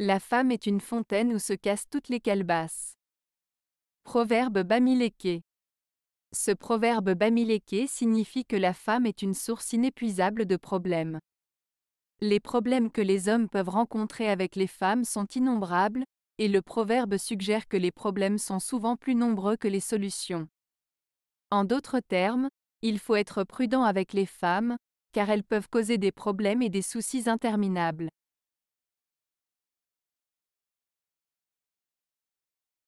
La femme est une fontaine où se cassent toutes les calebasses. Proverbe Bamileke. Ce proverbe Bamileke signifie que la femme est une source inépuisable de problèmes. Les problèmes que les hommes peuvent rencontrer avec les femmes sont innombrables, et le proverbe suggère que les problèmes sont souvent plus nombreux que les solutions. En d'autres termes, il faut être prudent avec les femmes, car elles peuvent causer des problèmes et des soucis interminables.